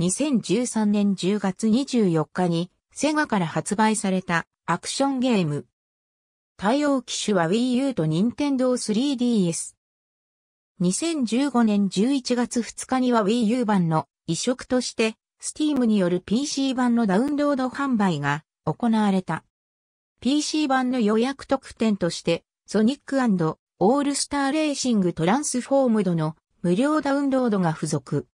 2013年10月24日にセガから発売されたアクションゲーム。対応機種は Wii U と Nintendo 3DS。2015年11月2日には Wii U 版の移植として Steam による PC 版のダウンロード販売が行われた。PC 版の予約特典としてソニックオールスターレーシングトランスフォームドの無料ダウンロードが付属。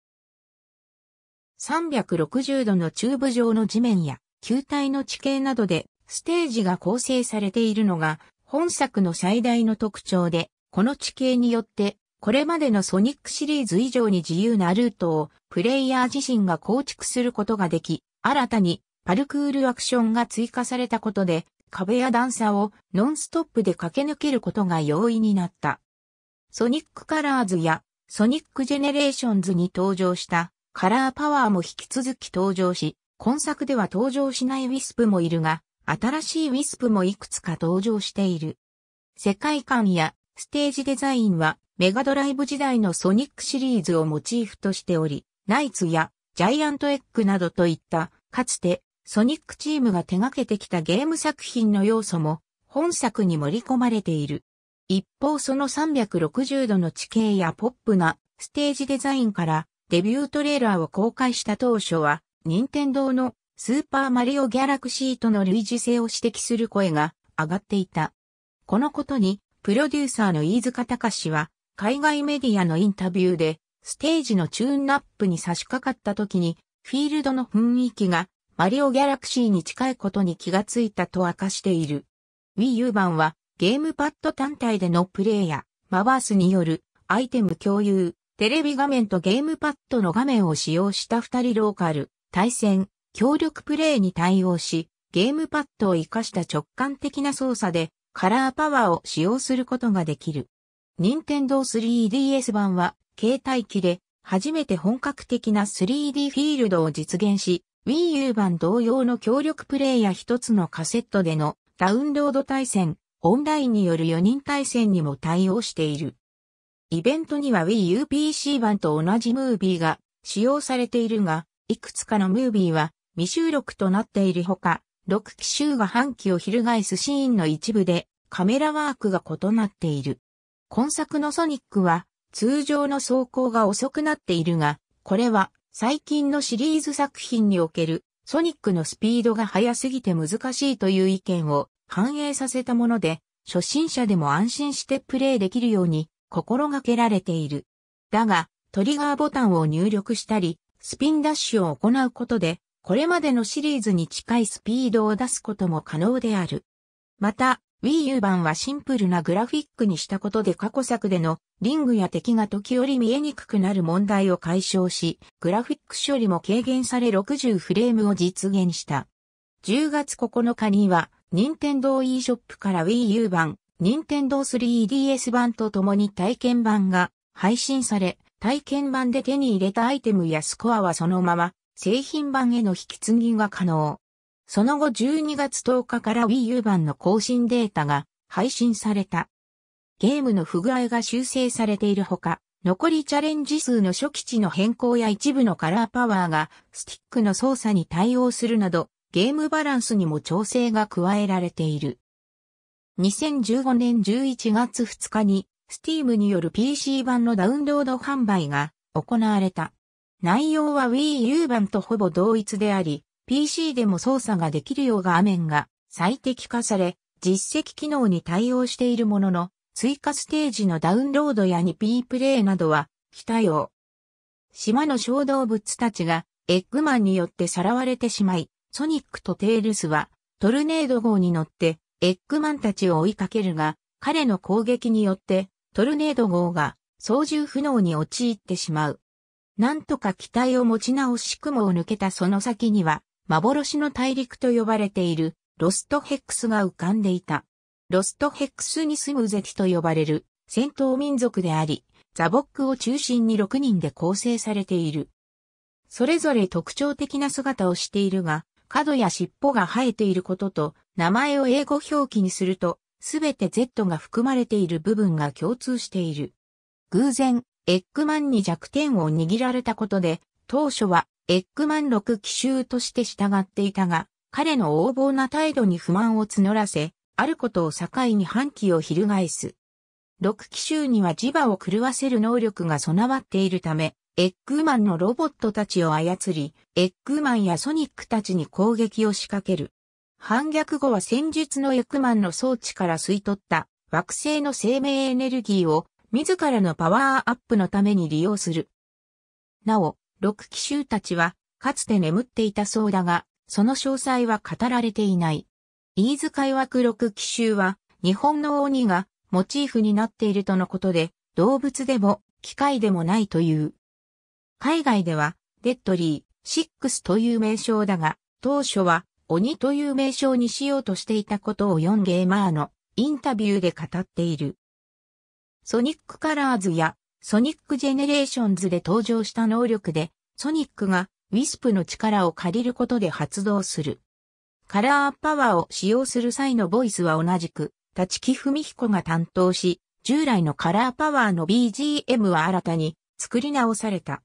360度のチューブ状の地面や球体の地形などでステージが構成されているのが本作の最大の特徴で、この地形によってこれまでのソニックシリーズ以上に自由なルートをプレイヤー自身が構築することができ、新たにパルクールアクションが追加されたことで壁や段差をノンストップで駆け抜けることが容易になった。ソニックカラーズやソニックジェネレーションズに登場したカラーパワーも引き続き登場し、今作では登場しないウィスプもいるが、新しいウィスプもいくつか登場している。世界観やステージデザインはメガドライブ時代のソニックシリーズをモチーフとしており、ナイツやジャイアントエッグなどといったかつてソニックチームが手掛けてきたゲーム作品の要素も本作に盛り込まれている。一方その360度の地形やポップなステージデザインからデビュートレーラーを公開した当初は、任天堂のスーパーマリオギャラクシーとの類似性を指摘する声が上がっていた。このことに、プロデューサーの飯塚隆は、海外メディアのインタビューで、ステージのチューンナップに差し掛かった時に、フィールドの雰囲気がマリオギャラクシーに近いことに気がついたと明かしている。Wii U 版はゲームパッド単体でのプレイや、マバースによるアイテム共有、テレビ画面とゲームパッドの画面を使用した二人ローカル、対戦、協力プレイに対応し、ゲームパッドを活かした直感的な操作でカラーパワーを使用することができる。Nintendo 3DS 版は携帯機で初めて本格的な 3D フィールドを実現し、Wii U 版同様の協力プレイや一つのカセットでのダウンロード対戦、オンラインによる4人対戦にも対応している。イベントには Wii UPC 版と同じムービーが使用されているが、いくつかのムービーは未収録となっているほか、6機種が半期を翻すシーンの一部でカメラワークが異なっている。今作のソニックは通常の走行が遅くなっているが、これは最近のシリーズ作品におけるソニックのスピードが速すぎて難しいという意見を反映させたもので、初心者でも安心してプレイできるように心がけられている。だが、トリガーボタンを入力したり、スピンダッシュを行うことで、これまでのシリーズに近いスピードを出すことも可能である。また、Wii U 版はシンプルなグラフィックにしたことで過去作でのリングや敵が時折見えにくくなる問題を解消し、グラフィック処理も軽減され60フレームを実現した。10月9日には、任天堂 e ショップから Wii U 版、任天堂 3DS 版と共に体験版が配信され、体験版で手に入れたアイテムやスコアはそのまま製品版への引き継ぎが可能。その後12月10日から Wii U 版の更新データが配信された。ゲームの不具合が修正されているほか、残りチャレンジ数の初期値の変更や一部のカラーパワーがスティックの操作に対応するなど、ゲームバランスにも調整が加えられている。2015年11月2日に、スティームによる PC 版のダウンロード販売が行われた。内容は Wii U 版とほぼ同一であり、PC でも操作ができるよう画面が最適化され、実績機能に対応しているものの、追加ステージのダウンロードや 2P プレイなどは非対応。島の小動物たちがエッグマンによってさらわれてしまい、ソニックとテールスはトルネード号に乗ってエッグマンたちを追いかけるが、彼の攻撃によって、トルネード号が操縦不能に陥ってしまう。なんとか機体を持ち直し雲を抜けたその先には、幻の大陸と呼ばれているロストヘックスが浮かんでいた。ロストヘックスに住むゼティと呼ばれる戦闘民族であり、ザボックを中心に6人で構成されている。それぞれ特徴的な姿をしているが、角や尻尾が生えていることと、名前を英語表記にすると、すべて Z が含まれている部分が共通している。偶然、エッグマンに弱点を握られたことで、当初はエッグマン6奇襲として従っていたが、彼の横暴な態度に不満を募らせ、あることを境に反旗を翻す。6奇襲には磁場を狂わせる能力が備わっているため、エッグマンのロボットたちを操り、エッグマンやソニックたちに攻撃を仕掛ける。反逆後は戦術のエッグマンの装置から吸い取った惑星の生命エネルギーを自らのパワーアップのために利用する。なお、六騎衆たちはかつて眠っていたそうだが、その詳細は語られていない。飯塚曰く六騎衆は日本の鬼がモチーフになっているとのことで、動物でも機械でもないという。海外では、デッドリー、シックスという名称だが、当初は、鬼という名称にしようとしていたことを4ゲーマーのインタビューで語っている。ソニックカラーズやソニックジェネレーションズで登場した能力で、ソニックがウィスプの力を借りることで発動する。カラーパワーを使用する際のボイスは同じく、立木文彦が担当し、従来のカラーパワーの BGM は新たに作り直された。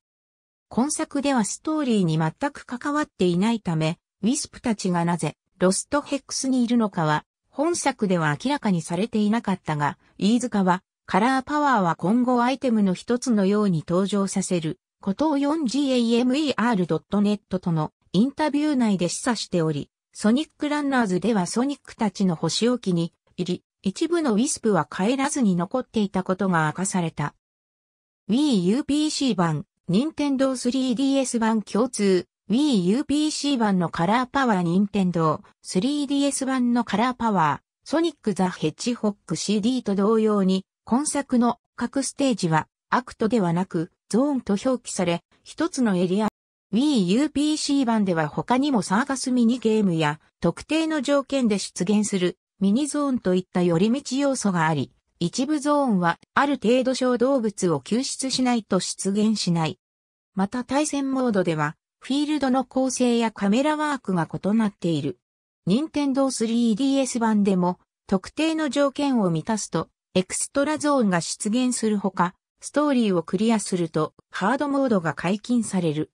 今作ではストーリーに全く関わっていないため、ウィスプたちがなぜロストヘックスにいるのかは、本作では明らかにされていなかったが、飯塚は、カラーパワーは今後アイテムの一つのように登場させる、ことを 4gamer.net とのインタビュー内で示唆しており、ソニックランナーズではソニックたちの星置きに入り、一部のウィスプは帰らずに残っていたことが明かされた。Wii UPC 版任天堂 3DS 版共通、Wii UPC 版のカラーパワー任天堂 3DS 版のカラーパワー、ソニックザ・ヘッジホック CD と同様に、今作の各ステージは、アクトではなく、ゾーンと表記され、一つのエリア Wii UPC 版では他にもサーカスミニゲームや特定の条件で出現するミニゾーンといった寄り道要素があり、一部ゾーンはある程度小動物を救出しないと出現しない。また対戦モードでは、フィールドの構成やカメラワークが異なっている。任天堂 3DS 版でも、特定の条件を満たすと、エクストラゾーンが出現するほか、ストーリーをクリアすると、ハードモードが解禁される。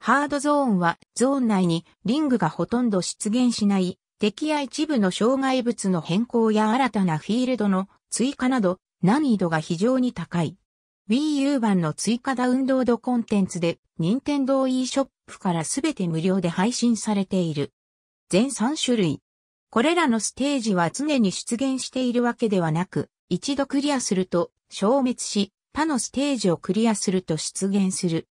ハードゾーンは、ゾーン内にリングがほとんど出現しない、敵や一部の障害物の変更や新たなフィールドの追加など難易度が非常に高い。Wii U 版の追加ダウンロードコンテンツで、Nintendo e ショップからすべて無料で配信されている。全3種類。これらのステージは常に出現しているわけではなく、一度クリアすると消滅し、他のステージをクリアすると出現する。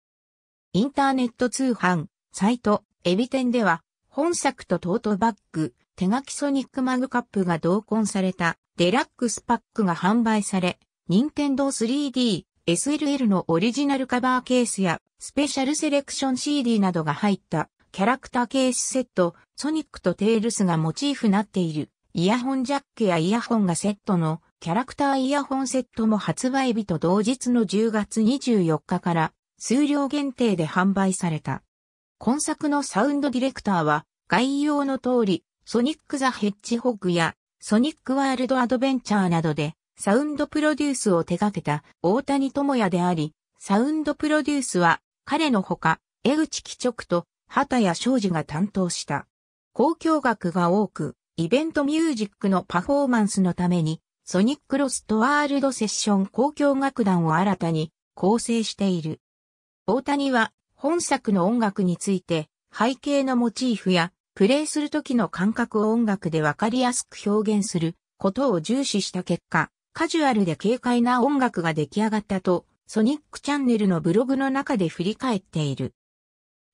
インターネット通販、サイト、エビ店では、本作とトートバッグ、手書きソニックマグカップが同梱されたデラックスパックが販売され、任天堂 3D、SLL のオリジナルカバーケースやスペシャルセレクション CD などが入ったキャラクターケースセット、ソニックとテイルスがモチーフなっているイヤホンジャックやイヤホンがセットのキャラクターイヤホンセットも発売日と同日の10月24日から数量限定で販売された。今作のサウンドディレクターは概要の通りソニック・ザ・ヘッジホッグやソニック・ワールド・アドベンチャーなどでサウンドプロデュースを手掛けた大谷智也であり、サウンドプロデュースは彼のほか江口貴直と畑谷昌司が担当した。公共楽が多く、イベントミュージックのパフォーマンスのために、ソニックロストワールドセッション公共楽団を新たに構成している。大谷は本作の音楽について背景のモチーフやプレイする時の感覚を音楽でわかりやすく表現することを重視した結果、カジュアルで軽快な音楽が出来上がったと、ソニックチャンネルのブログの中で振り返っている。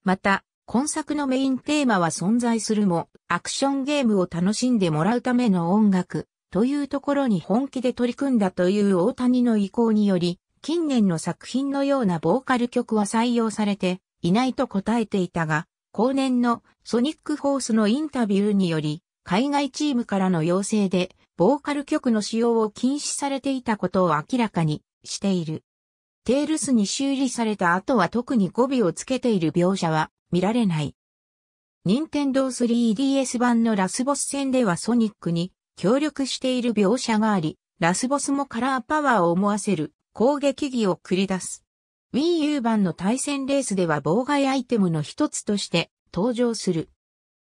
また、今作のメインテーマは存在するも、アクションゲームを楽しんでもらうための音楽、というところに本気で取り組んだという大谷の意向により、近年の作品のようなボーカル曲は採用されていないと答えていたが、後年のソニックフォースのインタビューにより、海外チームからの要請で、ボーカル曲の使用を禁止されていたことを明らかにしている。テールスに修理された後は特に語尾をつけている描写は見られない。任天堂 3DS 版のラスボス戦ではソニックに協力している描写があり、ラスボスもカラーパワーを思わせる攻撃技を繰り出す。Wii U 版の対戦レースでは妨害アイテムの一つとして登場する。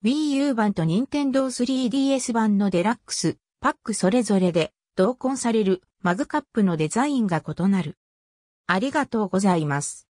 Wii U 版と Nintendo 3DS 版のデラックス、パックそれぞれで同梱されるマグカップのデザインが異なる。ありがとうございます。